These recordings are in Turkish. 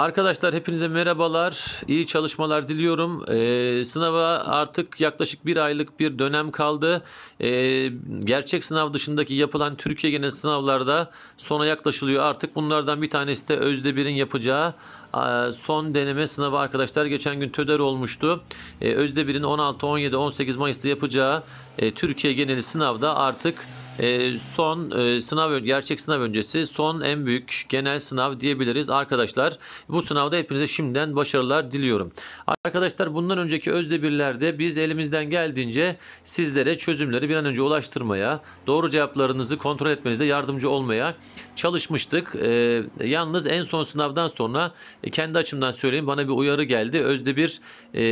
Arkadaşlar hepinize merhabalar. İyi çalışmalar diliyorum. Ee, sınava artık yaklaşık bir aylık bir dönem kaldı. Ee, gerçek sınav dışındaki yapılan Türkiye genel sınavlarda sona yaklaşılıyor. Artık bunlardan bir tanesi de Özde 1'in yapacağı e, son deneme sınavı arkadaşlar geçen gün TÖDER olmuştu. Ee, Özde 1'in 16, 17, 18 Mayıs'ta yapacağı e, Türkiye geneli sınavda artık ee, son e, sınav gerçek sınav öncesi son en büyük genel sınav diyebiliriz arkadaşlar. Bu sınavda hepinize şimdiden başarılar diliyorum. Arkadaşlar bundan önceki özde birlerde biz elimizden geldiğince sizlere çözümleri bir an önce ulaştırmaya, doğru cevaplarınızı kontrol etmenizde yardımcı olmaya çalışmıştık. E, yalnız en son sınavdan sonra e, kendi açımdan söyleyeyim bana bir uyarı geldi. Özde bir e,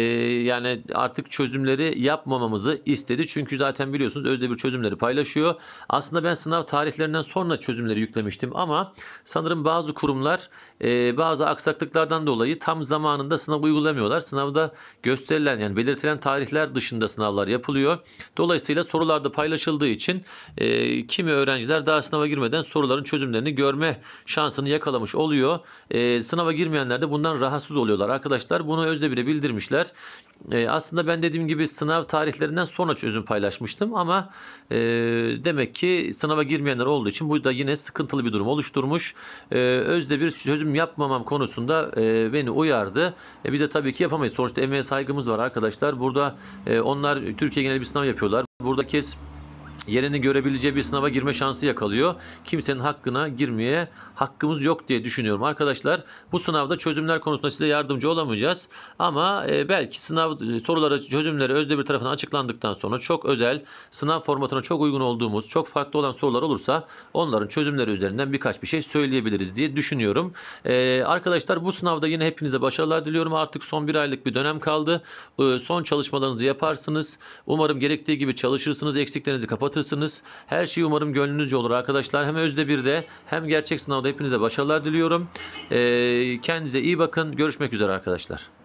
yani artık çözümleri yapmamamızı istedi. Çünkü zaten biliyorsunuz Özde bir çözümleri paylaşıyor. Aslında ben sınav tarihlerinden sonra çözümleri yüklemiştim ama sanırım bazı kurumlar e, bazı aksaklıklardan dolayı tam zamanında sınav uygulamıyorlar. Sınavda gösterilen yani belirtilen tarihler dışında sınavlar yapılıyor. Dolayısıyla sorularda paylaşıldığı için e, kimi öğrenciler daha sınava girmeden soruların çözümlerini görme şansını yakalamış oluyor. E, sınava girmeyenler de bundan rahatsız oluyorlar. Arkadaşlar bunu özde bile bildirmişler. E, aslında ben dediğim gibi sınav tarihlerinden sonra çözüm paylaşmıştım ama e, demek demek ki sınava girmeyenler olduğu için bu da yine sıkıntılı bir durum oluşturmuş. E, Özde bir çözüm yapmamam konusunda e, beni uyardı. E, biz de tabii ki yapamayız. Sonuçta emeğe saygımız var arkadaşlar. Burada e, onlar Türkiye genel bir sınav yapıyorlar. Burada kes yerini görebileceği bir sınava girme şansı yakalıyor. Kimsenin hakkına girmeye hakkımız yok diye düşünüyorum. Arkadaşlar bu sınavda çözümler konusunda size yardımcı olamayacağız. Ama e, belki sınav e, soruları çözümleri özde bir tarafından açıklandıktan sonra çok özel sınav formatına çok uygun olduğumuz çok farklı olan sorular olursa onların çözümleri üzerinden birkaç bir şey söyleyebiliriz diye düşünüyorum. E, arkadaşlar bu sınavda yine hepinize başarılar diliyorum. Artık son bir aylık bir dönem kaldı. son çalışmalarınızı yaparsınız. Umarım gerektiği gibi çalışırsınız. Eksiklerinizi kapatırsınız kapatırsınız. Her şey umarım gönlünüzce olur arkadaşlar. Hem Özde bir de hem gerçek sınavda hepinize başarılar diliyorum. Ee, kendinize iyi bakın. Görüşmek üzere arkadaşlar.